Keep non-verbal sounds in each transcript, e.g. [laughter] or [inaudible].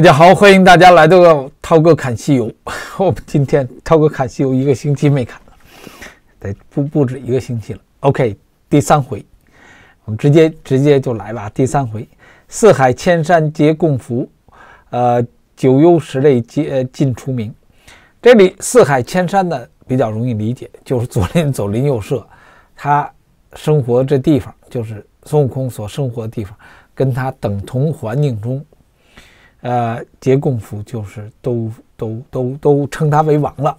大家好，欢迎大家来到涛哥侃西游。[laughs] 我们今天涛哥侃西游一个星期没看了，得不不止一个星期了。OK，第三回，我们直接直接就来吧。第三回，四海千山皆共福，呃，九幽十类皆尽除名。这里四海千山呢比较容易理解，就是左邻左邻右舍，他生活这地方就是孙悟空所生活的地方，跟他等同环境中。呃，结共府就是都都都都称他为王了。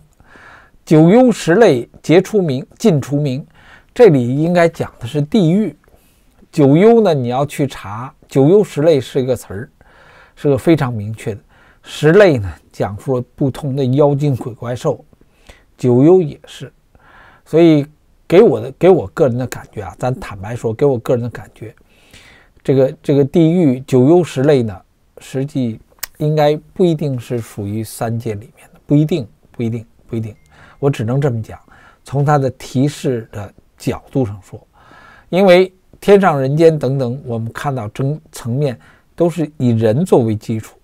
九幽十类皆出名，尽出名。这里应该讲的是地狱。九幽呢，你要去查“九幽十类”是一个词儿，是个非常明确的。十类呢，讲述了不同的妖精鬼怪兽。九幽也是。所以，给我的给我个人的感觉啊，咱坦白说，给我个人的感觉，这个这个地狱九幽十类呢。实际应该不一定是属于三界里面的，不一定，不一定，不一定。我只能这么讲。从它的提示的角度上说，因为天上人间等等，我们看到真层面都是以人作为基础。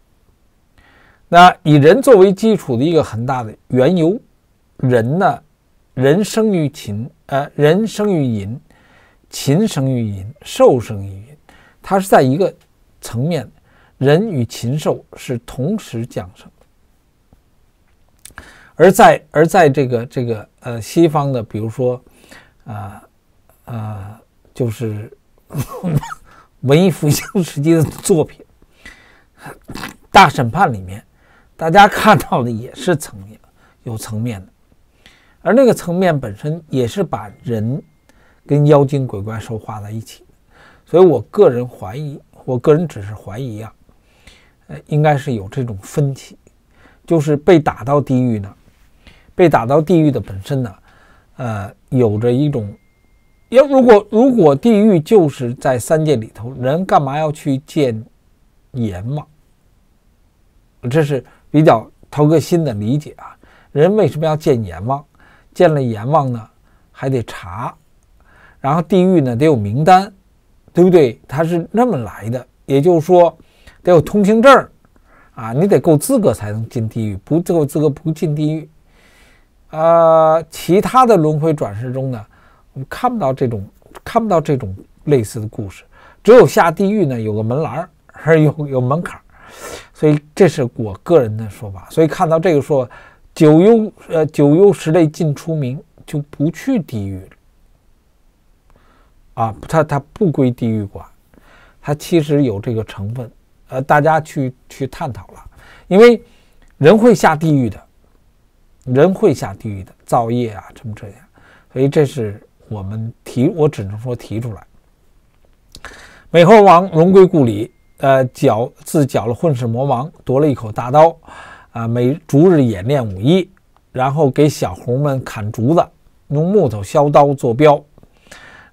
那以人作为基础的一个很大的缘由，人呢，人生于禽，呃，人生于淫，禽生于淫，兽生于淫，它是在一个层面。人与禽兽是同时降生，而在而在这个这个呃西方的，比如说，啊啊，就是 [laughs] 文艺复兴时期的作品《大审判》里面，大家看到的也是层面有层面的，而那个层面本身也是把人跟妖精、鬼怪、兽画在一起，所以我个人怀疑，我个人只是怀疑啊。呃，应该是有这种分歧，就是被打到地狱呢，被打到地狱的本身呢，呃，有着一种，要如果如果地狱就是在三界里头，人干嘛要去见阎王？这是比较投个心的理解啊。人为什么要见阎王？见了阎王呢，还得查，然后地狱呢得有名单，对不对？他是那么来的，也就是说。得有通行证啊，你得够资格才能进地狱，不够资格不进地狱。呃，其他的轮回转世中呢，我们看不到这种看不到这种类似的故事，只有下地狱呢有个门栏儿，还有有门槛儿，所以这是我个人的说法。所以看到这个说九幽呃九幽十类进出名就不去地狱了啊，它它不归地狱管，它其实有这个成分。呃，大家去去探讨了，因为人会下地狱的，人会下地狱的，造业啊，什么这样，所以这是我们提，我只能说提出来。美猴王荣归故里，呃，缴自缴了混世魔王，夺了一口大刀，啊，每逐日演练武艺，然后给小猴们砍竹子，用木头削刀做镖，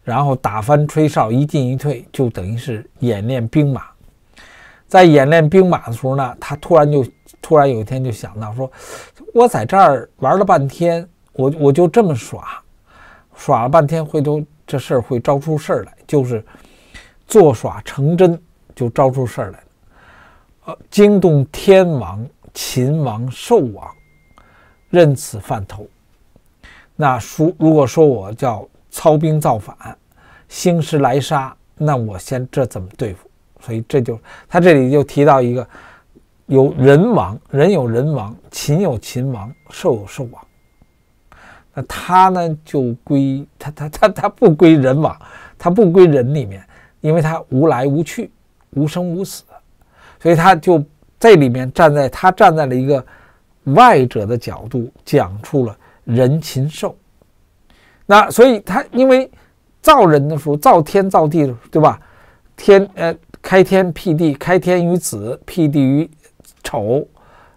然后打翻吹哨，一进一退，就等于是演练兵马。在演练兵马的时候呢，他突然就突然有一天就想到说，我在这儿玩了半天，我我就这么耍耍了半天，回头这事儿会招出事儿来，就是做耍成真，就招出事儿来呃，惊动天王、秦王、寿王，任此犯头。那说，如果说我叫操兵造反，兴师来杀，那我先这怎么对付？所以这就他这里就提到一个，有人亡，人有人亡，禽有禽亡，兽有兽亡。那他呢就归他他他他不归人亡，他不归人里面，因为他无来无去，无生无死，所以他就这里面站在他站在了一个外者的角度讲出了人、禽、兽。那所以他因为造人的时候造天造地，对吧？天呃。开天辟地，开天于子，辟地于丑，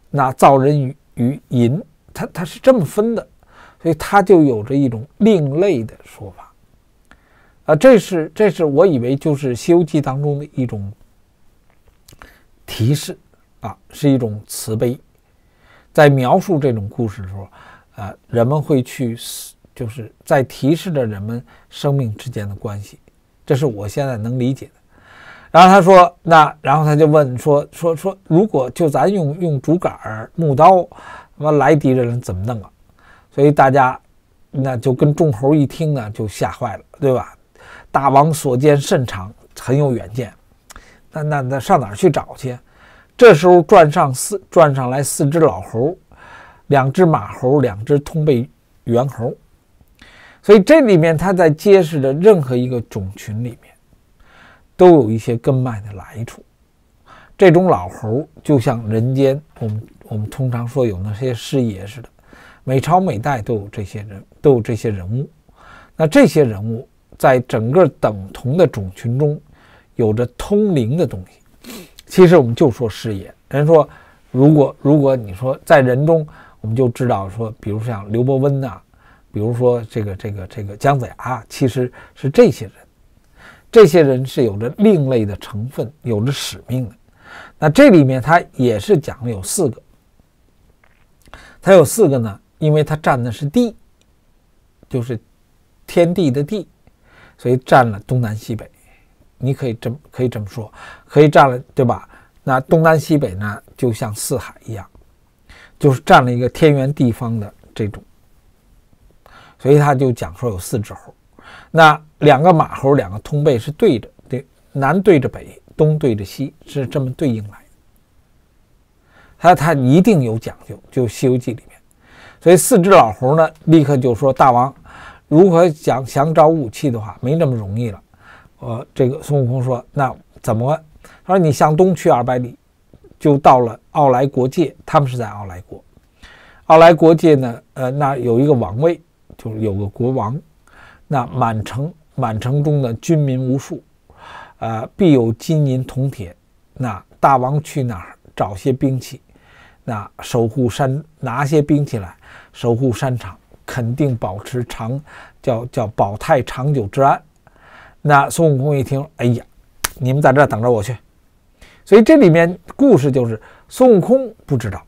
那造人于于寅，他他是这么分的，所以他就有着一种另类的说法，啊，这是这是我以为就是《西游记》当中的一种提示啊，是一种慈悲，在描述这种故事的时候，呃，人们会去就是在提示着人们生命之间的关系，这是我现在能理解的。然后他说，那然后他就问说说说，如果就咱用用竹竿木刀，他么来敌人怎么弄啊？所以大家那就跟众猴一听呢，就吓坏了，对吧？大王所见甚长，很有远见。那那那上哪儿去找去？这时候转上四转上来四只老猴，两只马猴，两只通背猿猴。所以这里面他在揭示着任何一个种群里面。都有一些根脉的来处，这种老猴就像人间，我们我们通常说有那些师爷似的，每朝每代都有这些人都有这些人物，那这些人物在整个等同的种群中有着通灵的东西。其实我们就说师爷，人说如果如果你说在人中，我们就知道说，比如像刘伯温呐，比如说这个这个这个姜子牙，其实是这些人。这些人是有着另类的成分，有着使命的。那这里面他也是讲了有四个，他有四个呢，因为他占的是地，就是天地的地，所以占了东南西北。你可以这么可以这么说，可以占了对吧？那东南西北呢，就像四海一样，就是占了一个天圆地方的这种。所以他就讲说有四只猴，那。两个马猴，两个通背是对着对南对着北，东对着西，是这么对应来的。他他一定有讲究，就《西游记》里面。所以四只老猴呢，立刻就说：“大王，如果想想找武器的话，没那么容易了。”呃，这个孙悟空说：“那怎么？”他说：“你向东去二百里，就到了奥莱国界。他们是在奥莱国，奥莱国界呢，呃，那有一个王位，就是有个国王，那满城。”满城中的军民无数，呃，必有金银铜铁。那大王去哪儿找些兵器？那守护山拿些兵器来守护山场，肯定保持长叫叫保泰长久之安。那孙悟空一听，哎呀，你们在这等着我去。所以这里面故事就是孙悟空不知道，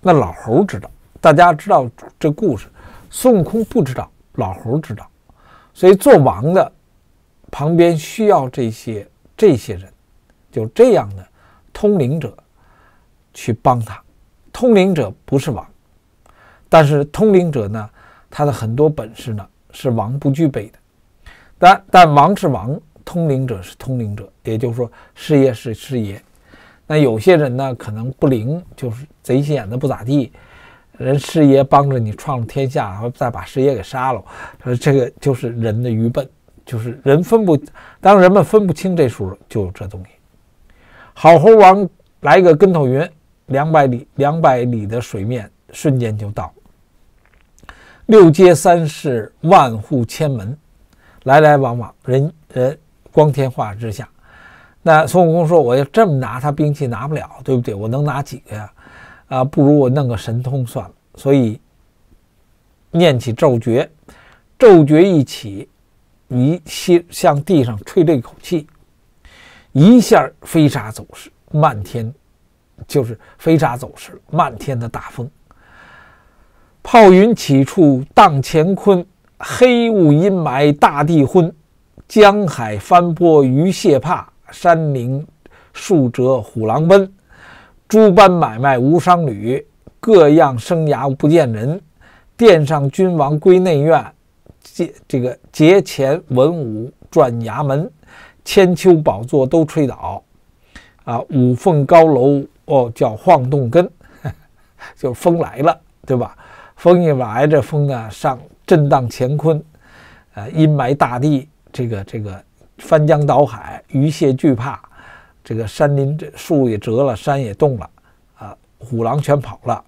那老猴知道。大家知道这故事，孙悟空不知道，老猴知道。所以，做王的旁边需要这些这些人，就这样的通灵者去帮他。通灵者不是王，但是通灵者呢，他的很多本事呢是王不具备的。但但王是王，通灵者是通灵者，也就是说，事业是事业。那有些人呢，可能不灵，就是贼心眼子不咋地。人师爷帮着你创了天下，然后再把师爷给杀了，说这个就是人的愚笨，就是人分不，当人们分不清这时候就有这东西。好猴王来一个跟头云，两百里两百里的水面瞬间就到。六街三市，万户千门，来来往往，人人光天化日之下，那孙悟空说我要这么拿他兵器拿不了，对不对？我能拿几个呀？啊，不如我弄个神通算了。所以念起咒诀，咒诀一起，一吸向地上吹了一口气，一下飞沙走石，漫天就是飞沙走石，漫天的大风。炮云起处荡乾坤，黑雾阴霾大地昏，江海翻波鱼蟹怕，山林树折虎狼奔。诸般买卖无商旅，各样生涯不见人。殿上君王归内院，这这个节前文武转衙门，千秋宝座都吹倒。啊，五凤高楼哦，叫晃动根，[laughs] 就是风来了，对吧？风一来，这风呢，上震荡乾坤，呃，阴霾大地，这个这个翻江倒海，鱼蟹惧怕。这个山林这树也折了，山也动了，啊，虎狼全跑了，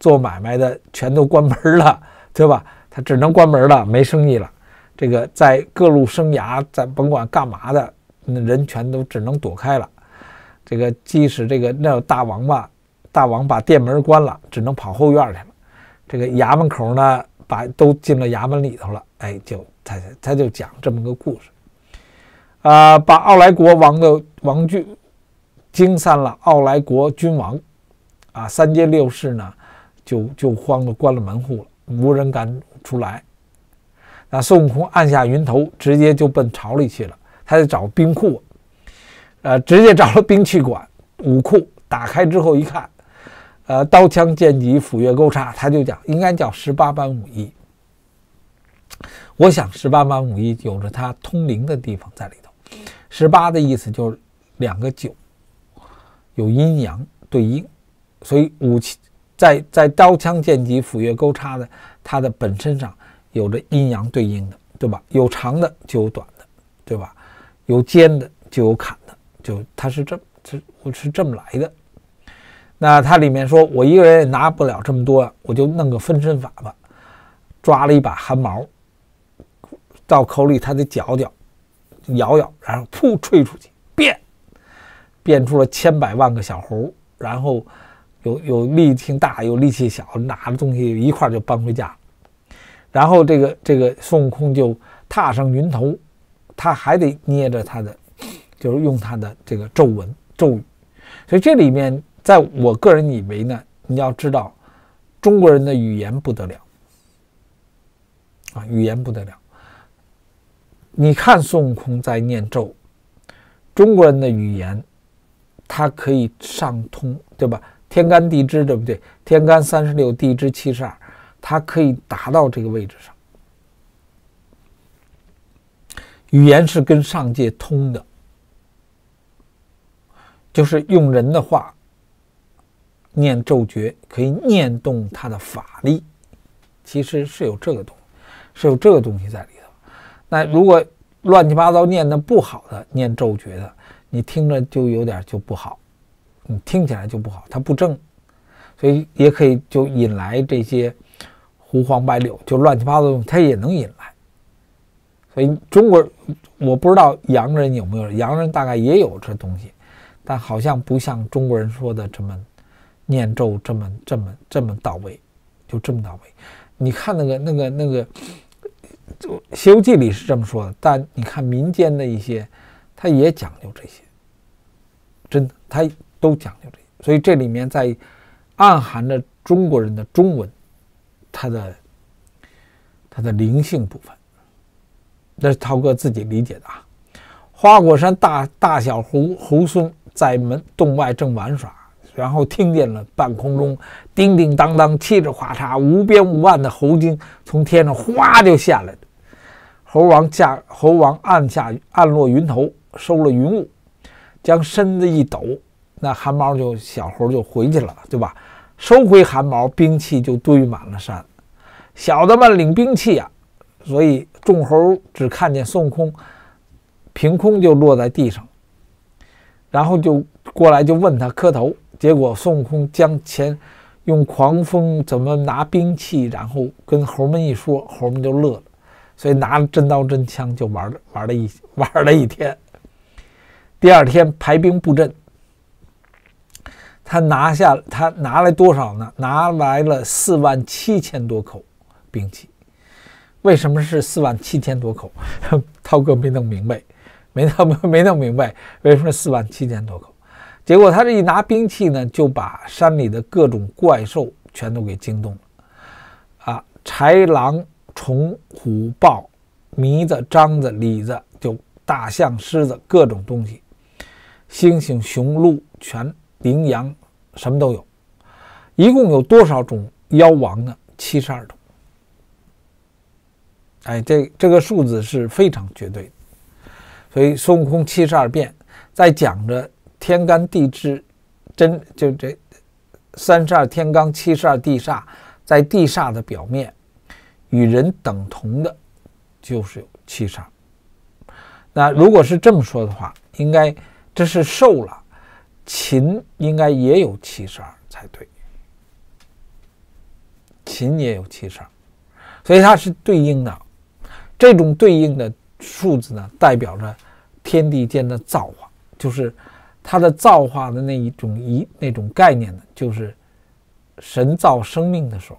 做买卖的全都关门了，[laughs] 对吧？他只能关门了，没生意了。这个在各路生涯，咱甭管干嘛的，那人全都只能躲开了。这个即使这个那大王吧，大王把店门关了，只能跑后院去了。这个衙门口呢，把都进了衙门里头了。哎，就他他就讲这么个故事。啊，把奥莱国王的王具惊散了。奥莱国君王，啊，三阶六世呢，就就慌的关了门户了，无人敢出来。那孙悟空按下云头，直接就奔朝里去了。他得找兵库，呃，直接找了兵器馆武库，打开之后一看，呃，刀枪剑戟斧钺钩叉，他就讲应该叫十八般武艺。我想十八般武艺有着它通灵的地方在里头。十八的意思就是两个九，有阴阳对应，所以武器在在刀枪剑戟斧钺钩叉的它的本身上有着阴阳对应的，对吧？有长的就有短的，对吧？有尖的就有砍的，就它是这这我是这么来的。那它里面说我一个人也拿不了这么多，我就弄个分身法吧，抓了一把汗毛到口里，它得嚼嚼。摇摇，然后噗吹出去，变，变出了千百万个小猴，然后有有力气大，有力气小，拿着东西一块就搬回家，然后这个这个孙悟空就踏上云头，他还得捏着他的，就是用他的这个咒文咒语，所以这里面，在我个人以为呢，你要知道，中国人的语言不得了，啊，语言不得了。你看孙悟空在念咒，中国人的语言，他可以上通，对吧？天干地支，对不对？天干三十六，地支七十二，它可以达到这个位置上。语言是跟上界通的，就是用人的话念咒诀，可以念动他的法力。其实是有这个东，是有这个东西在里。那如果乱七八糟念的不好的念咒诀的，你听着就有点就不好，你听起来就不好，它不正，所以也可以就引来这些胡黄白柳，就乱七八糟，它也能引来。所以中国我不知道洋人有没有洋人大概也有这东西，但好像不像中国人说的这么念咒这么这么这么到位，就这么到位。你看那个那个那个。《西游记》里是这么说的，但你看民间的一些，他也讲究这些，真的，他都讲究这，所以这里面在暗含着中国人的中文，它的它的灵性部分，那是涛哥自己理解的啊。花果山大大小猴猴松在门洞外正玩耍。然后听见了半空中叮叮当当，七支哗嚓，无边无岸的猴精从天上哗就下来了。猴王驾，猴王按下按落云头，收了云雾，将身子一抖，那汗毛就小猴就回去了，对吧？收回汗毛，兵器就堆满了山。小的们领兵器啊，所以众猴只看见孙悟空凭空就落在地上，然后就过来就问他磕头。结果孙悟空将钱用狂风怎么拿兵器，然后跟猴们一说，猴们就乐了，所以拿了真刀真枪就玩了玩了一玩了一天。第二天排兵布阵，他拿下他拿来多少呢？拿来了四万七千多口兵器。为什么是四万七千多口？涛 [laughs] 哥没弄明白，没弄没弄明白为什么四万七千多口。结果他这一拿兵器呢，就把山里的各种怪兽全都给惊动了啊！豺狼、虫虎、豹、糜子、獐子、李子，就大象、狮子，各种东西，猩猩、雄鹿、全羚羊，什么都有。一共有多少种妖王呢？七十二种。哎，这这个数字是非常绝对的。所以孙悟空七十二变，在讲着。天干地支，真就这三十二天罡七十二地煞，在地煞的表面与人等同的，就是有七十二。那如果是这么说的话，应该这是受了秦，应该也有七十二才对。秦也有七十二，所以它是对应的。这种对应的数字呢，代表着天地间的造化，就是。他的造化的那一种一那种概念呢，就是神造生命的时候，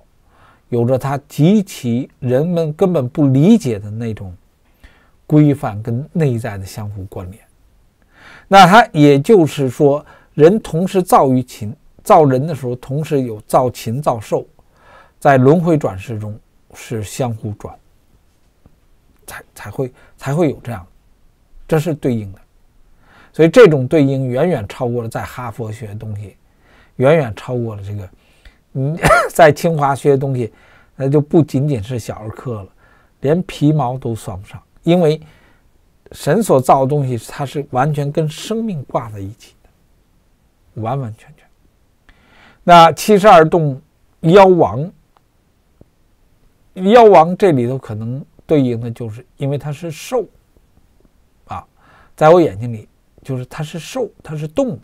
有着他极其人们根本不理解的那种规范跟内在的相互关联。那他也就是说，人同时造于禽造人的时候，同时有造禽造兽，在轮回转世中是相互转，才才会才会有这样，这是对应的。所以，这种对应远远超过了在哈佛学的东西，远远超过了这个嗯，[laughs] 在清华学的东西，那就不仅仅是小儿科了，连皮毛都算不上。因为神所造的东西，它是完全跟生命挂在一起的，完完全全。那七十二洞妖王，妖王这里头可能对应的就是，因为他是兽啊，在我眼睛里。就是它是兽，它是动物。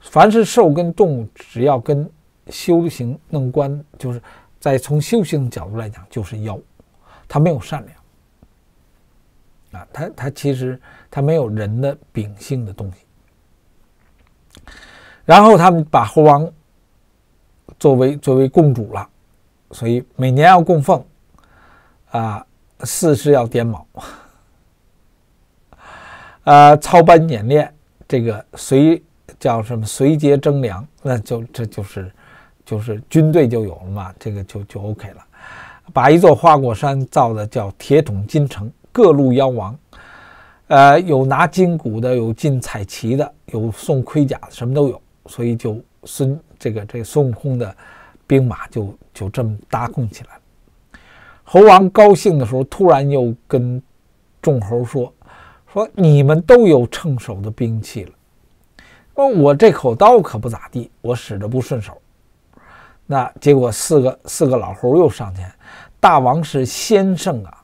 凡是兽跟动物，只要跟修行弄关，就是在从修行角度来讲，就是妖，它没有善良啊，它它其实它没有人的秉性的东西。然后他们把猴王作为作为共主了，所以每年要供奉，啊，四是要点卯。呃，操办演练，这个随叫什么随节征粮，那就这就是，就是军队就有了嘛，这个就就 OK 了。把一座花果山造的叫铁桶金城，各路妖王，呃，有拿金鼓的，有进彩旗的，有送盔甲的，什么都有。所以就孙这个这孙悟空的兵马就就这么搭供起来了。猴王高兴的时候，突然又跟众猴说。说你们都有称手的兵器了，我我这口刀可不咋地，我使着不顺手。那结果四个四个老猴又上前，大王是先胜啊，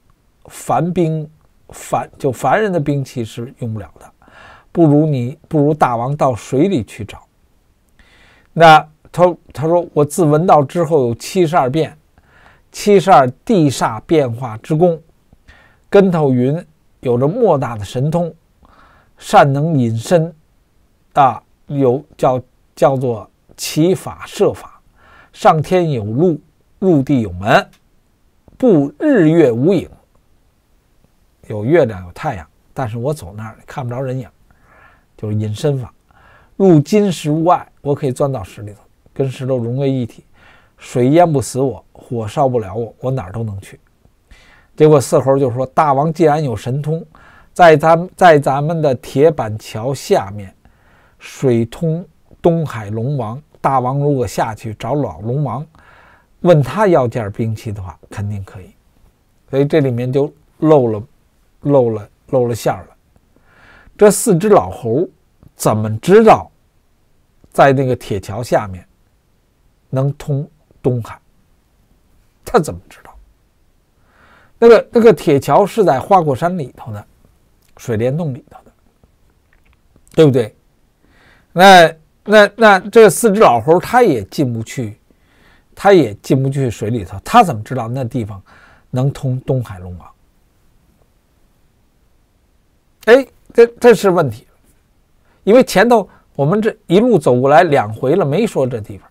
凡兵凡就凡人的兵器是用不了的，不如你不如大王到水里去找。那他他说我自闻道之后有七十二变，七十二地煞变化之功，跟头云。有着莫大的神通，善能隐身，啊，有叫叫做其法设法，上天有路，入地有门，不日月无影，有月亮有太阳，但是我走那儿看不着人影，就是隐身法，入金石屋外，我可以钻到石里头，跟石头融为一体，水淹不死我，火烧不了我，我哪儿都能去。结果四猴就说：“大王既然有神通，在咱在咱们的铁板桥下面，水通东海龙王。大王如果下去找老龙王，问他要件兵器的话，肯定可以。所以这里面就露了露了露了馅了。这四只老猴怎么知道在那个铁桥下面能通东海？他怎么知？”道？那个那个铁桥是在花果山里头的，水帘洞里头的，对不对？那那那这四只老猴他也进不去，他也进不去水里头，他怎么知道那地方能通东海龙王？哎，这这是问题，因为前头我们这一路走过来两回了，没说这地方，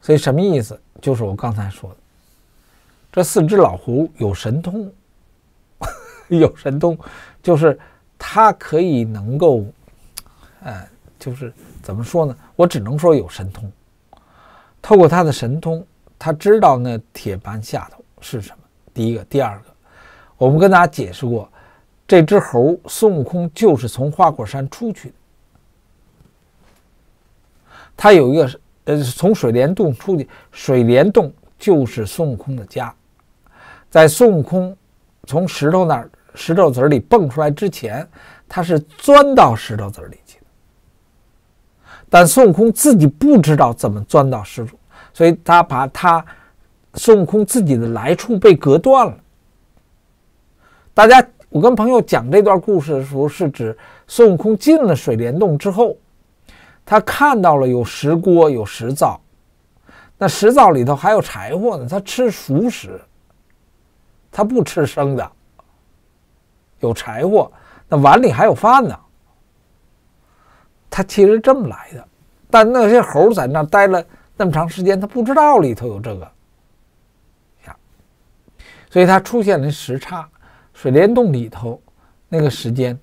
所以什么意思？就是我刚才说的。这四只老狐有神通，[laughs] 有神通，就是它可以能够，呃，就是怎么说呢？我只能说有神通。透过他的神通，他知道那铁板下头是什么。第一个，第二个，我们跟大家解释过，这只猴孙悟空就是从花果山出去的，他有一个呃，从水帘洞出去，水帘洞就是孙悟空的家。在孙悟空从石头那儿石头子里蹦出来之前，他是钻到石头子里去但孙悟空自己不知道怎么钻到石头，所以他把他孙悟空自己的来处被隔断了。大家，我跟朋友讲这段故事的时候，是指孙悟空进了水帘洞之后，他看到了有石锅、有石灶，那石灶里头还有柴火呢，他吃熟食。他不吃生的，有柴火，那碗里还有饭呢。他其实这么来的，但那些猴在那待了那么长时间，他不知道里头有这个呀，所以他出现了时差。水帘洞里头那个时间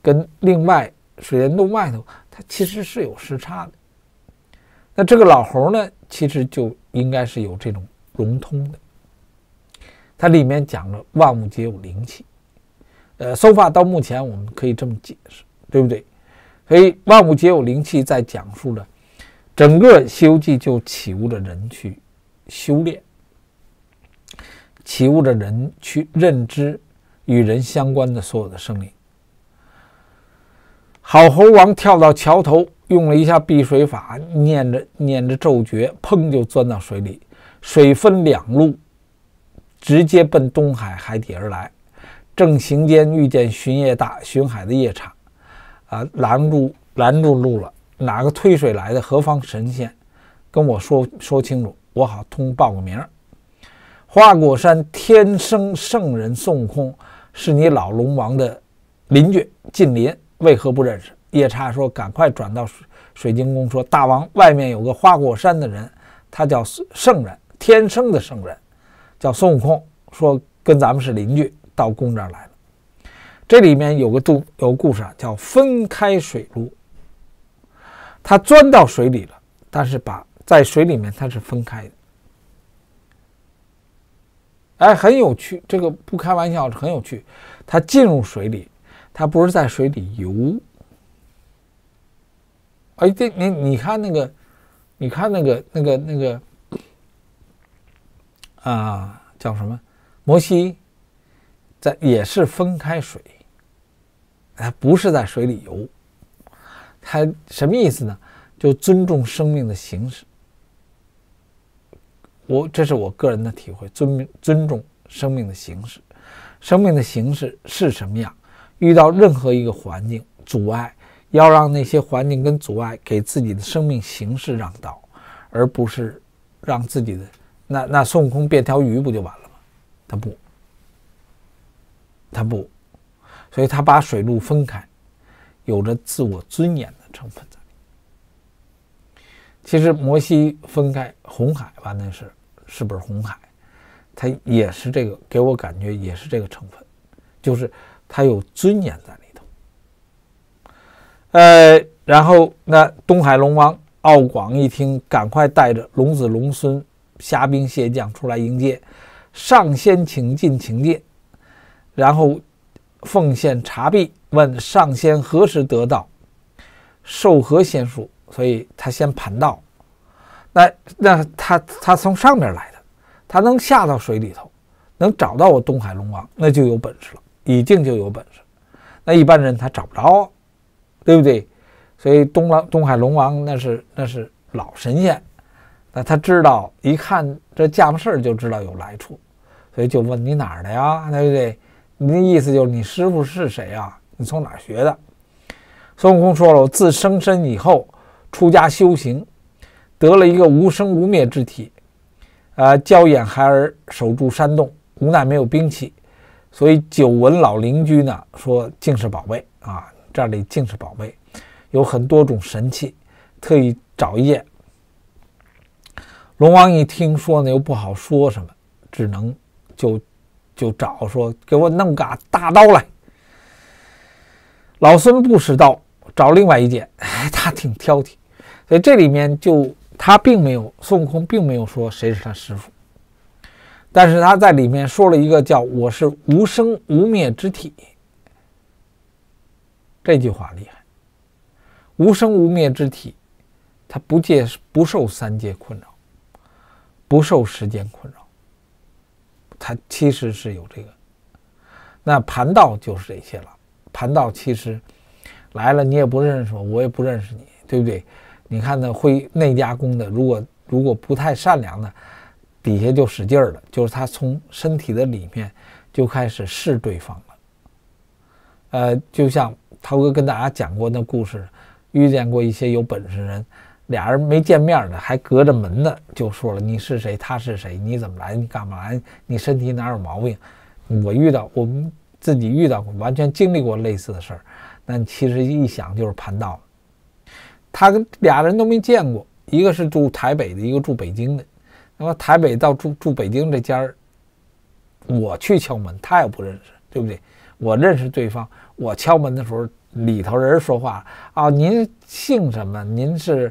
跟另外水帘洞外头，它其实是有时差的。那这个老猴呢，其实就应该是有这种融通的。它里面讲了万物皆有灵气，呃，说法到目前我们可以这么解释，对不对？所以万物皆有灵气，在讲述了整个《西游记》就起悟着人去修炼，起悟着人去认知与人相关的所有的生命。好，猴王跳到桥头，用了一下避水法，念着念着咒诀，砰就钻到水里，水分两路。直接奔东海海底而来，正行间遇见巡夜大巡海的夜叉，啊，拦住拦住路了！哪个推水来的？何方神仙？跟我说说清楚，我好通报个名儿。花果山天生圣人孙悟空，是你老龙王的邻居近邻，为何不认识？夜叉说：“赶快转到水水晶宫，说大王，外面有个花果山的人，他叫圣人，天生的圣人。”叫孙悟空说跟咱们是邻居，到宫这儿来了。这里面有个故有故事啊，叫分开水路。他钻到水里了，但是把在水里面它是分开的。哎，很有趣，这个不开玩笑，很有趣。他进入水里，他不是在水里游。哎，这你你看那个，你看那个那个那个。啊，叫什么？摩西在也是分开水，他不是在水里游，他什么意思呢？就尊重生命的形式。我这是我个人的体会，尊尊重生命的形式，生命的形式是什么样？遇到任何一个环境阻碍，要让那些环境跟阻碍给自己的生命形式让道，而不是让自己的。那那孙悟空变条鱼不就完了吗？他不，他不，所以他把水陆分开，有着自我尊严的成分在。其实摩西分开红海吧，那是是不是红海？他也是这个，给我感觉也是这个成分，就是他有尊严在里头。呃，然后那东海龙王敖广一听，赶快带着龙子龙孙。虾兵蟹将出来迎接，上仙请进，请进。然后奉献茶毕，问上仙何时得道，授何仙术？所以他先盘道。那那他他从上面来的，他能下到水里头，能找到我东海龙王，那就有本事了，已经就有本事。那一般人他找不着，对不对？所以东王东海龙王那是那是老神仙。那他知道，一看这架势就知道有来处，所以就问你哪儿的呀，对不对？你的意思就是你师傅是谁啊？你从哪儿学的？孙悟空说了，我自生身以后出家修行，得了一个无生无灭之体。啊，教眼孩儿守住山洞，无奈没有兵器，所以久闻老邻居呢说，竟是宝贝啊，这里竟是宝贝，有很多种神器，特意找一件龙王一听说呢，又不好说什么，只能就就找说：“给我弄个大刀来。”老孙不使刀，找另外一件。哎，[laughs] 他挺挑剔，所以这里面就他并没有孙悟空，并没有说谁是他师傅，但是他在里面说了一个叫“我是无生无灭之体”这句话厉害，无生无灭之体，他不借不受三界困扰。不受时间困扰，他其实是有这个。那盘道就是这些了。盘道其实来了，你也不认识我，我也不认识你，对不对？你看那会内加工的，如果如果不太善良的，底下就使劲儿了，就是他从身体的里面就开始试对方了。呃，就像涛哥跟大家讲过那故事，遇见过一些有本事人。俩人没见面呢，还隔着门呢，就说了你是谁，他是谁，你怎么来，你干嘛来，你身体哪有毛病？我遇到，我们自己遇到过，完全经历过类似的事儿。但其实一想就是盘道了。他跟俩人都没见过，一个是住台北的，一个住北京的。那么台北到住住北京这家儿，我去敲门，他也不认识，对不对？我认识对方，我敲门的时候里头人说话啊，您姓什么？您是？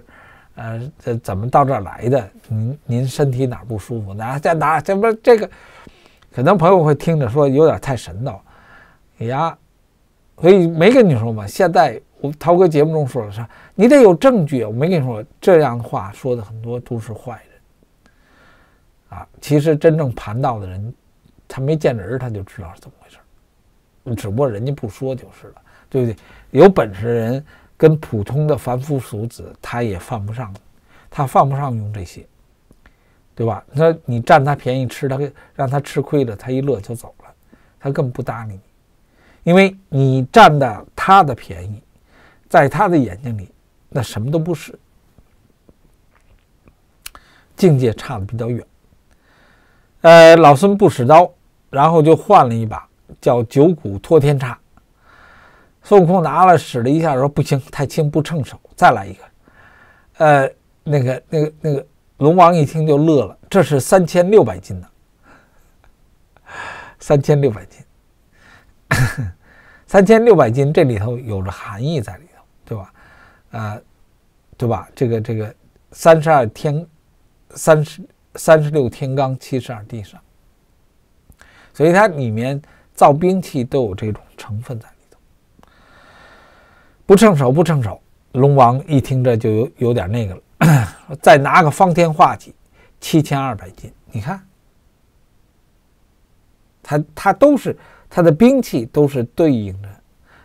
呃，这怎么到这儿来的？您您身体哪不舒服？哪在哪这不这个？可能朋友会听着说有点太神叨呀，所以没跟你说嘛。现在我涛哥节目中说了啥？你得有证据。我没跟你说，这样的话说的很多都是坏人啊。其实真正盘道的人，他没见着人他就知道是怎么回事，只不过人家不说就是了，对不对？有本事的人。跟普通的凡夫俗子，他也犯不上，他犯不上用这些，对吧？那你占他便宜吃他，让他吃亏了，他一乐就走了，他更不搭理你，因为你占的他的便宜，在他的眼睛里那什么都不是，境界差的比较远。呃，老孙不使刀，然后就换了一把叫九股托天叉。孙悟空拿了使了一下，说：“不行，太轻不称手，再来一个。”呃，那个、那个、那个龙王一听就乐了：“这是三千六百斤的，三千六百斤，[laughs] 三千六百斤，这里头有着含义在里头，对吧？啊，对吧？这个、这个，三十二天，三十、三十六天罡，七十二地煞，所以它里面造兵器都有这种成分在。”不称手，不称手。龙王一听，这就有有点那个了。[clears throat] 再拿个方天画戟，七千二百斤。你看，他他都是他的兵器都是对应的，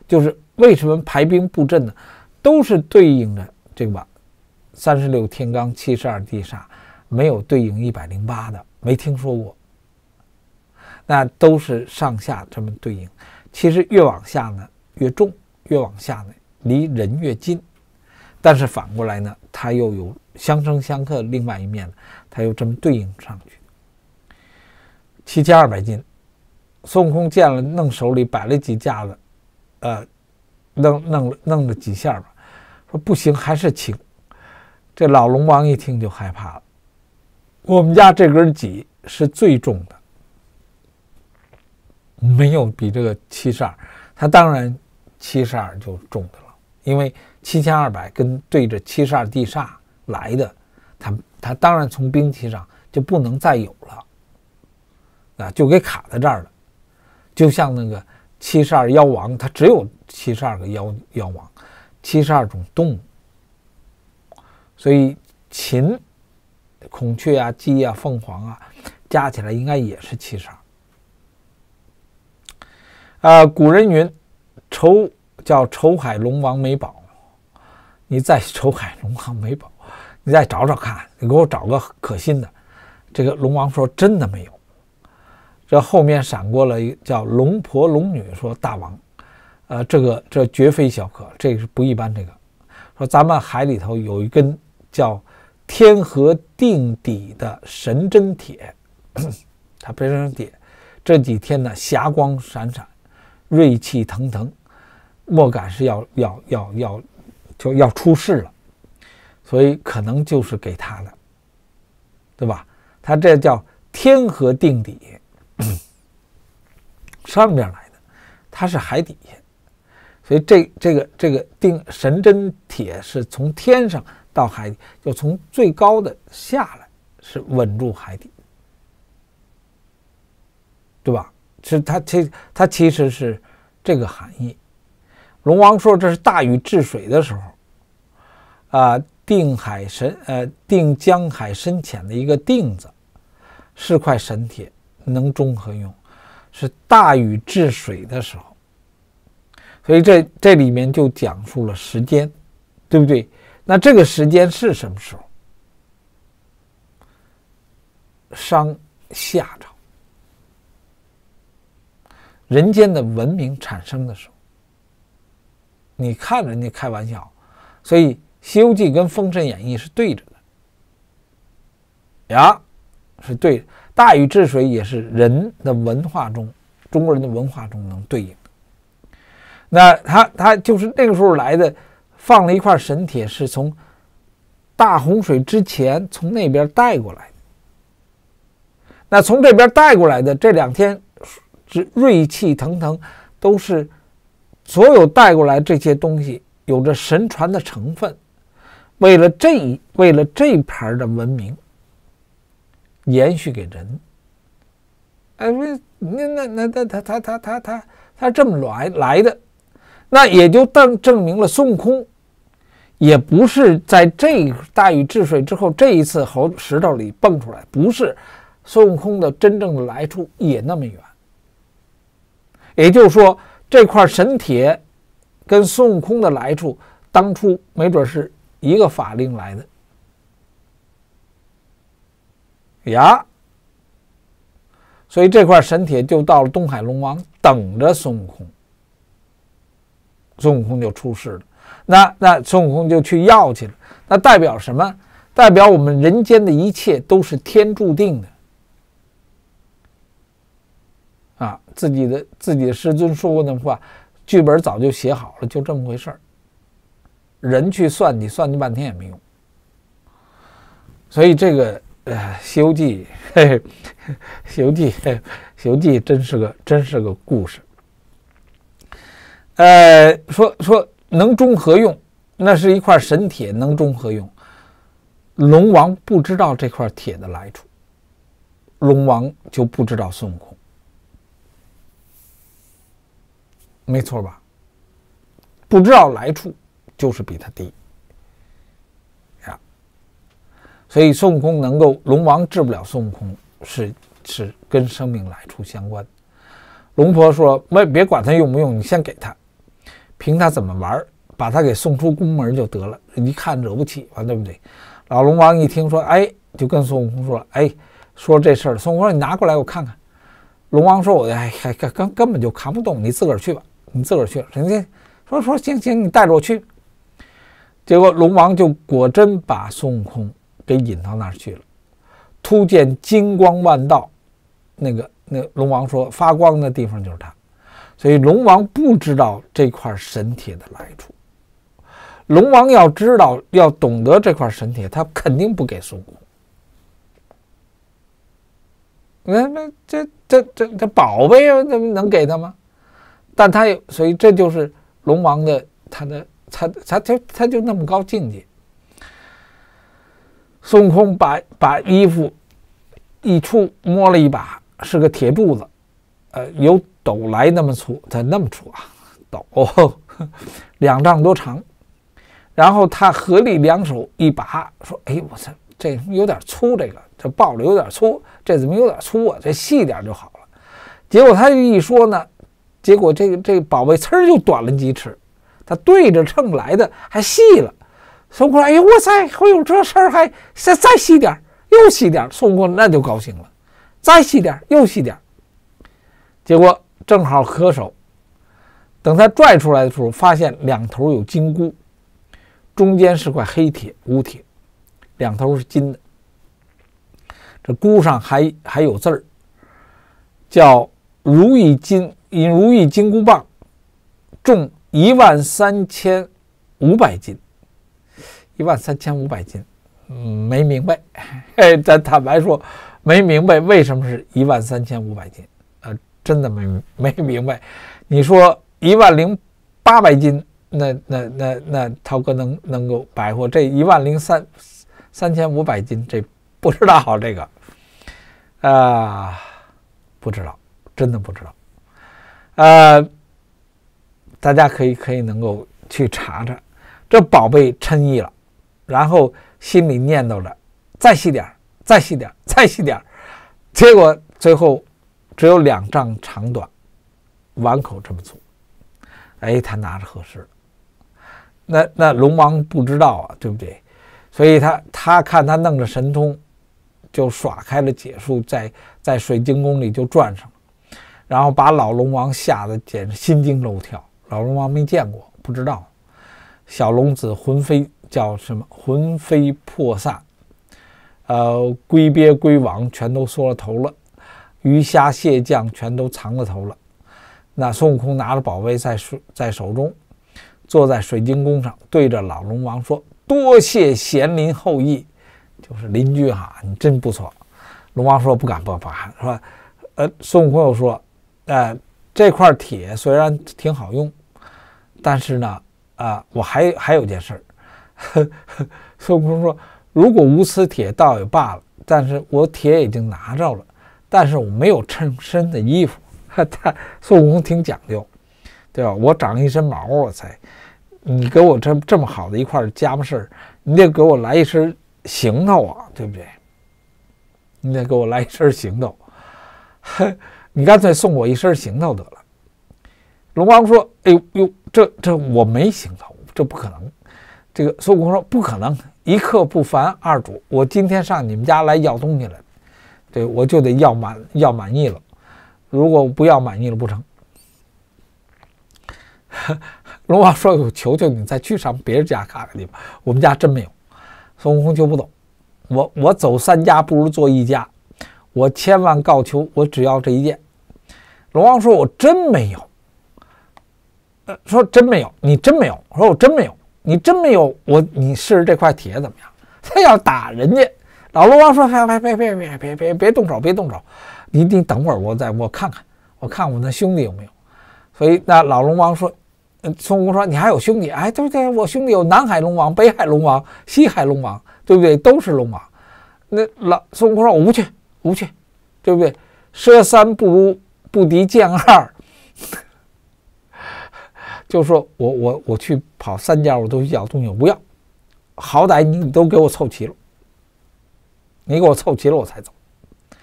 就是为什么排兵布阵呢？都是对应的，个吧？三十六天罡，七十二地煞，没有对应一百零八的，没听说过。那都是上下这么对应。其实越往下呢越重，越往下呢。离人越近，但是反过来呢，它又有相生相克，另外一面，它又这么对应上去。七千二百斤，孙悟空见了，弄手里摆了几架子，呃，弄弄弄了几下吧，说不行，还是轻。这老龙王一听就害怕了，我们家这根脊是最重的，没有比这个七十二，他当然七十二就重的。因为七千二百跟对着七十二地煞来的，他他当然从兵器上就不能再有了，啊，就给卡在这儿了。就像那个七十二妖王，他只有七十二个妖妖王，七十二种动物，所以禽、孔雀啊、鸡啊、凤凰啊，加起来应该也是七十二。啊，古人云，愁。叫丑海龙王美宝，你再丑海龙王美宝，你再找找看，你给我找个可信的。这个龙王说：“真的没有。”这后面闪过了一叫龙婆龙女说：“大王，呃，这个这绝非小可，这个是不一般。这个说咱们海里头有一根叫天河定底的神针铁，[clears throat] 它变成铁。这几天呢，霞光闪闪，锐气腾腾。”莫敢是要要要要，就要出事了，所以可能就是给他的，对吧？他这叫天河定底，上面来的，他是海底，所以这这个这个定神针铁是从天上到海，就从最高的下来是稳住海底，对吧？是它其它其实是这个含义。龙王说：“这是大禹治水的时候，啊，定海神呃，定江海深浅的一个定子，是块神铁，能中和用，是大禹治水的时候。所以这这里面就讲述了时间，对不对？那这个时间是什么时候？商夏朝，人间的文明产生的时候。”你看人家开玩笑，所以《西游记》跟《封神演义》是对着的，呀，是对。大禹治水也是人的文化中，中国人的文化中能对应那他他就是那个时候来的，放了一块神铁，是从大洪水之前从那边带过来的。那从这边带过来的这两天，只锐气腾腾，都是。所有带过来这些东西有着神传的成分，为了这一为了这一盘的文明延续给人，哎，那那那那他他他他他他这么来来的，那也就证证明了孙悟空也不是在这大禹治水之后这一次猴石头里蹦出来，不是孙悟空的真正的来处也那么远，也就是说。这块神铁跟孙悟空的来处，当初没准是一个法令来的呀。所以这块神铁就到了东海龙王，等着孙悟空。孙悟空就出世了。那那孙悟空就去要去了。那代表什么？代表我们人间的一切都是天注定的。啊，自己的自己的师尊说过那话，剧本早就写好了，就这么回事儿。人去算计，算计半天也没用。所以这个呃，《西游记》，《西游记》，《西游记》真是个真是个故事。呃，说说能中何用，那是一块神铁，能中何用。龙王不知道这块铁的来处，龙王就不知道孙悟空。没错吧？不知道来处，就是比他低呀。所以孙悟空能够龙王治不了孙悟空，是是跟生命来处相关。龙婆说：“没别管他用不用，你先给他，凭他怎么玩，把他给送出宫门就得了。你看惹不起嘛，对不对？”老龙王一听说，哎，就跟孙悟空说：“哎，说这事儿。”孙悟空说：“你拿过来，我看看。”龙王说：“我哎，根根本就扛不动，你自个儿去吧。”你自个儿去人家说说行行，你带着我去。结果龙王就果真把孙悟空给引到那儿去了。突见金光万道，那个那龙王说发光的地方就是他，所以龙王不知道这块神铁的来处。龙王要知道，要懂得这块神铁，他肯定不给孙悟空。那那这这这这宝贝，怎么能给他吗？但他有，所以这就是龙王的，他的，他，他，他，他就那么高境界。孙悟空把把衣服一触摸了一把，是个铁柱子，呃，有斗来那么粗，才那么粗啊，斗，[laughs] 两丈多长。然后他合力两手一拔，说：“哎，我操，这有点粗，这个这抱着有点粗，这怎么有点粗啊？这细点就好了。”结果他一说呢。结果这个这个宝贝噌儿就短了几尺，他对着秤来的还细了。宋空，哎呦我塞，会呦这事儿还再再细点儿，又细点儿。宋空那就高兴了，再细点儿，又细点儿。结果正好磕手，等他拽出来的时候，发现两头有金箍，中间是块黑铁乌铁，两头是金的。这箍上还还有字儿，叫如意金。引如意金箍棒，重一万三千五百斤。一万三千五百斤，嗯，没明白。[laughs] 哎，咱坦白说，没明白为什么是一万三千五百斤。呃，真的没没明白。你说一万零八百斤，那那那那，涛哥能能够摆活？这一万零三三千五百斤？这不知道这个，啊，不知道，真的不知道。呃，大家可以可以能够去查查，这宝贝称意了，然后心里念叨着，再细点再细点再细点结果最后只有两丈长短，碗口这么粗，哎，他拿着合适。那那龙王不知道啊，对不对？所以他他看他弄着神通，就耍开了解数，在在水晶宫里就转上。然后把老龙王吓得简直心惊肉跳。老龙王没见过，不知道。小龙子魂飞叫什么？魂飞魄散。呃，龟鳖龟王全都缩了头了，鱼虾蟹将全都藏了头了。那孙悟空拿着宝贝在手在手中，坐在水晶宫上，对着老龙王说：“多谢贤林后裔，就是邻居哈，你真不错。”龙王说：“不敢不敢，是说，呃，孙悟空又说。呃，这块铁虽然挺好用，但是呢，啊，我还还有件事儿。孙悟空说：“如果无磁铁倒也罢了，但是我铁已经拿着了，但是我没有衬身的衣服。”他孙悟空挺讲究，对吧？我长一身毛，我才，你给我这这么好的一块家伙事儿，你得给我来一身行头啊，对不对？你得给我来一身行头。你干脆送我一身行头得了。龙王说：“哎呦，呦，这这我没行头，这不可能。”这个孙悟空说：“不可能，一刻不烦二主，我今天上你们家来要东西来，对我就得要满要满意了。如果不要满意了，不成。[laughs] ”龙王说：“我求求你再去上别人家看看去吧，我们家真没有。”孙悟空就不走，我我走三家不如做一家，我千万告求，我只要这一件。龙王说：“我真没有。”呃，说真没有，你真没有。我说我真没有，你真没有。我，你试试这块铁怎么样？[laughs] 他要打人家。老龙王说：“别别别别别别别别动手，别动手！你你等会儿，我再我看看，我看我那兄弟有没有。”所以那老龙王说：“嗯，孙悟空说你还有兄弟？哎，对不对，我兄弟有南海龙王、北海龙王、西海龙王，对不对？都是龙王。那老孙悟空说：我不去，不去，对不对？舍山不如。”不敌将二，[laughs] 就说我我我去跑三家，我都要东西，我不要，好歹你都给我凑齐了，你给我凑齐了我才走。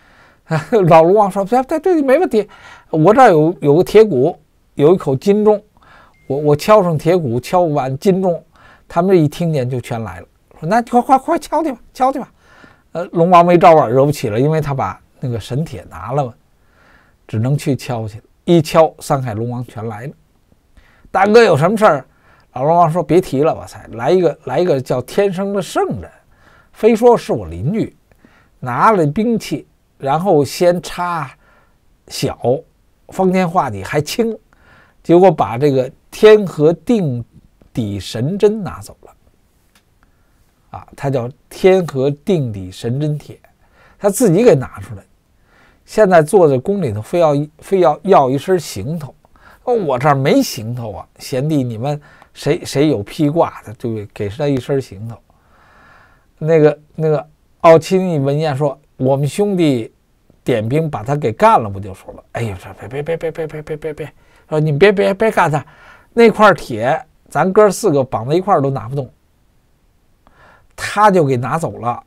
[laughs] 老龙王说：“对对对，没问题，我这有有个铁鼓，有一口金钟，我我敲上铁鼓，敲完金钟，他们这一听见就全来了，说那快快快敲去吧，敲去吧。呃，龙王没招啊，惹不起了，因为他把那个神铁拿了嘛。”只能去敲去了，一敲，三海龙王全来了。大哥有什么事儿？老龙王说：“别提了，我才来一个，来一个叫天生的圣人，非说是我邻居，拿了兵器，然后先插小，方天画戟还轻，结果把这个天河定底神针拿走了。啊，他叫天河定底神针铁，他自己给拿出来。”现在坐在宫里头，非要非要要一身行头，哦、我这儿没行头啊，贤弟，你们谁谁有披挂的，对不对？给他一身行头。那个那个奥钦一闻言说：“我们兄弟点兵把他给干了，不就说了？哎呦，别别别别别别别别别，说你别别别干他，那块铁咱哥四个绑在一块都拿不动，他就给拿走了。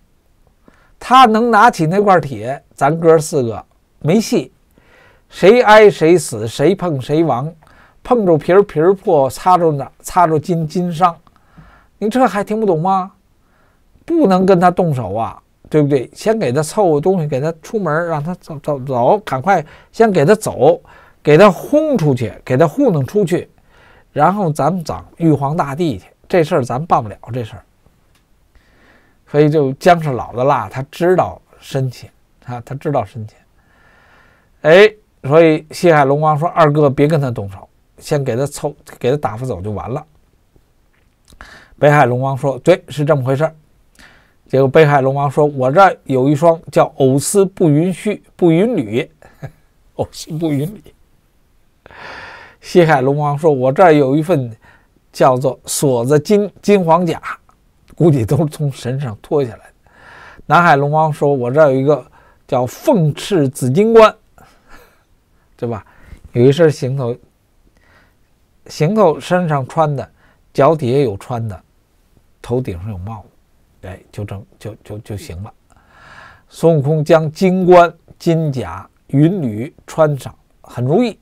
他能拿起那块铁，咱哥四个。”没戏，谁挨谁死，谁碰谁亡，碰着皮儿皮儿破，擦着哪擦着筋筋伤，您这还听不懂吗？不能跟他动手啊，对不对？先给他凑个东西，给他出门，让他走走走，赶快先给他走，给他轰出去，给他糊弄出去，然后咱们找玉皇大帝去。这事儿咱办不了，这事儿。所以就姜是老的辣，他知道深浅，他他知道深浅。哎，所以西海龙王说：“二哥，别跟他动手，先给他凑，给他打发走就完了。”北海龙王说：“对，是这么回事。”结果北海龙王说：“我这有一双叫藕丝不允许不允履，藕丝不允履。”西海龙王说：“我这儿有一份，叫做锁子金金黄甲，估计都是从神上脱下来的。”南海龙王说：“我这儿有一个叫凤翅紫金冠。”对吧？有一身行头，行头身上穿的，脚底下有穿的，头顶上有帽，哎，就正就就就行了。孙悟空将金冠、金甲、云履穿上，很容易，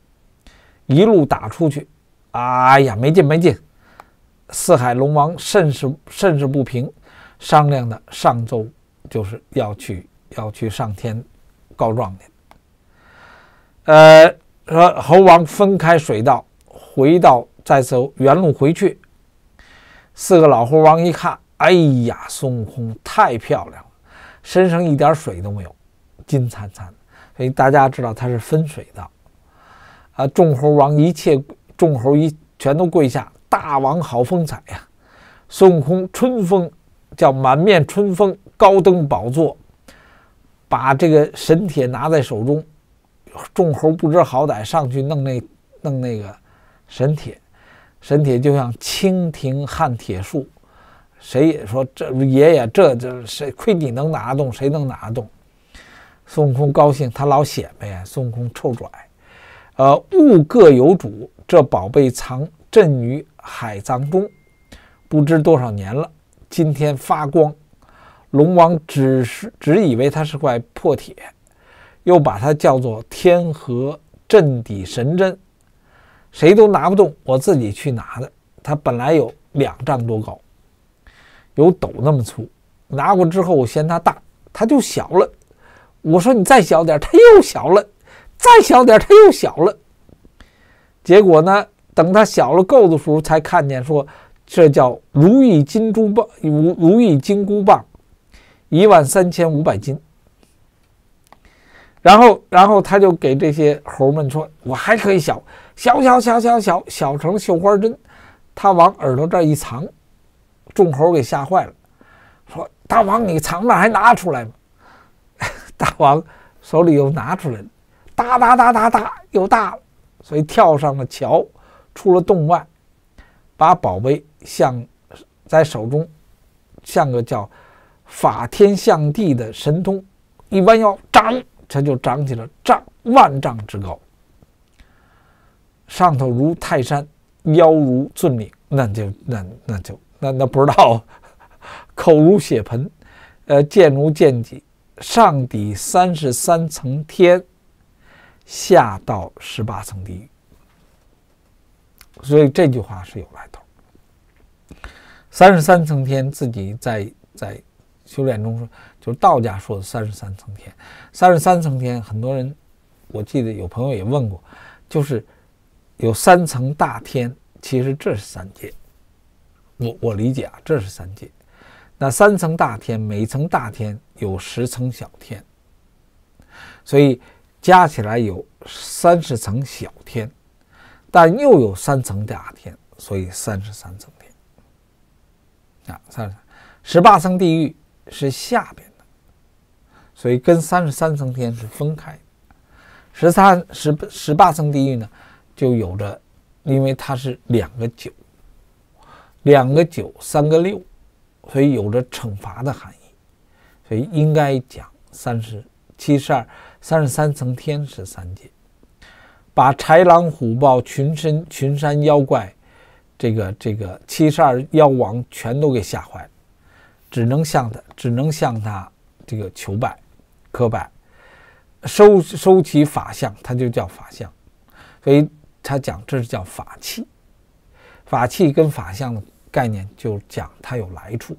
一路打出去。哎呀，没劲，没劲！四海龙王甚是甚是不平，商量的上奏，就是要去要去上天告状去。呃，说猴王分开水道，回到再走原路回去。四个老猴王一看，哎呀，孙悟空太漂亮了，身上一点水都没有，金灿灿。所以大家知道他是分水道。啊，众猴王一切众猴一全都跪下，大王好风采呀！孙悟空春风叫满面春风，高登宝座，把这个神铁拿在手中。众猴不知好歹，上去弄那弄那个神铁，神铁就像蜻蜓撼铁树。谁也说这爷爷这这谁亏你能拿得动，谁能拿得动？孙悟空高兴，他老显摆。呀。孙悟空臭拽，呃，物各有主，这宝贝藏镇于海藏中，不知多少年了，今天发光。龙王只是只以为它是块破铁。又把它叫做“天河镇底神针”，谁都拿不动。我自己去拿的，它本来有两丈多高，有斗那么粗。拿过之后，我嫌它大，它就小了。我说你再小点，它又小了；再小点，它又小了。结果呢，等它小了够的时候，才看见说，这叫如意金珠棒，如如意金箍棒，一万三千五百斤。然后，然后他就给这些猴们说：“我还可以小小小小小小小成绣花针。”他往耳朵这一藏，众猴给吓坏了，说：“大王，你藏那还拿出来吗？”大王手里又拿出来了，哒哒哒哒哒，又大了。所以跳上了桥，出了洞外，把宝贝像在手中，像个叫“法天象地”的神通，一弯腰，长。它就长起了丈万丈之高，上头如泰山，腰如尊岭，那就那那就那那不知道，口如血盆，呃，剑如剑戟，上抵三十三层天，下到十八层地狱，所以这句话是有来头。三十三层天，自己在在修炼中。说，就是道家说的三十三层天，三十三层天，很多人，我记得有朋友也问过，就是有三层大天，其实这是三界，我我理解啊，这是三界。那三层大天，每一层大天有十层小天，所以加起来有三十层小天，但又有三层大天，所以三十三层天。啊，三十八层地狱是下边。所以跟三十三层天是分开的，十三十十八层地狱呢，就有着，因为它是两个九，两个九，三个六，所以有着惩罚的含义。所以应该讲三十七十二、三十三层天是三界，把豺狼虎豹、群身群山妖怪，这个这个七十二妖王全都给吓坏，了，只能向他，只能向他这个求拜。科摆收收起法相，它就叫法相，所以他讲这是叫法器。法器跟法相的概念，就讲它有来处。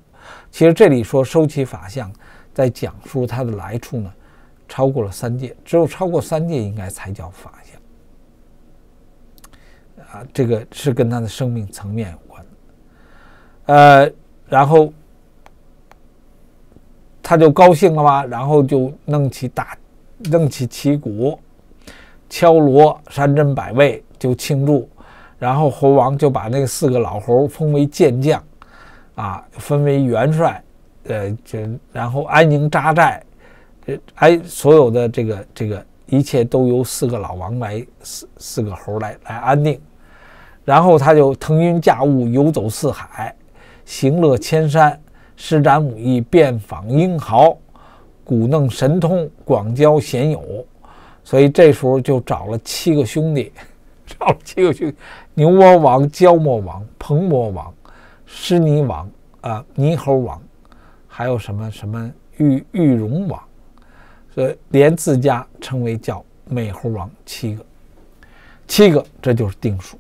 其实这里说收起法相，在讲述它的来处呢，超过了三界，只有超过三界，应该才叫法相。啊，这个是跟他的生命层面有关。呃，然后。他就高兴了吧，然后就弄起打，弄起旗鼓，敲锣，山珍百味就庆祝。然后猴王就把那四个老猴封为健将，啊，分为元帅，呃，这然后安宁扎寨，这哎，所有的这个这个一切都由四个老王来四四个猴来来安定。然后他就腾云驾雾，游走四海，行乐千山。施展武艺，遍访英豪，鼓弄神通，广交贤友，所以这时候就找了七个兄弟，[laughs] 找了七个兄，牛魔王、蛟魔王、鹏魔王、狮尼王啊，猕猴王，还有什么什么玉玉容王，所以连自家称为叫美猴王，七个，七个，这就是定数，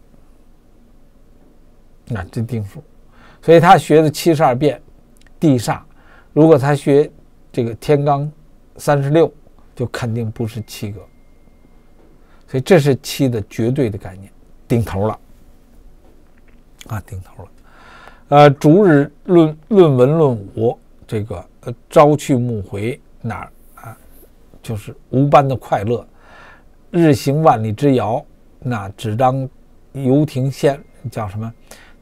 那这定数，所以他学的七十二变。地煞，如果他学这个天罡三十六，就肯定不是七个。所以这是七的绝对的概念，顶头了啊，顶头了。呃，逐日论论文论武，这个朝去暮回哪儿啊？就是无般的快乐，日行万里之遥，那只当游艇线叫什么？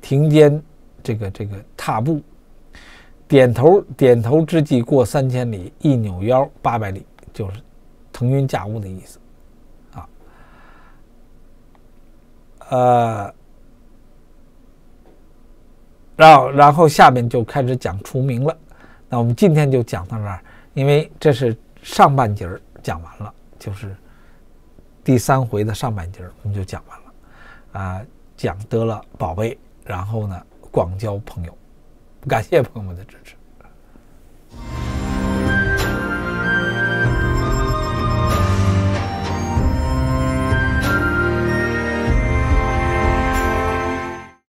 庭间这个这个踏步。点头，点头之际过三千里，一扭腰八百里，就是腾云驾雾的意思啊。呃，然后，然后下面就开始讲除名了。那我们今天就讲到这儿，因为这是上半节讲完了，就是第三回的上半节我们就讲完了啊。讲得了宝贝，然后呢，广交朋友。感谢朋友们的支持。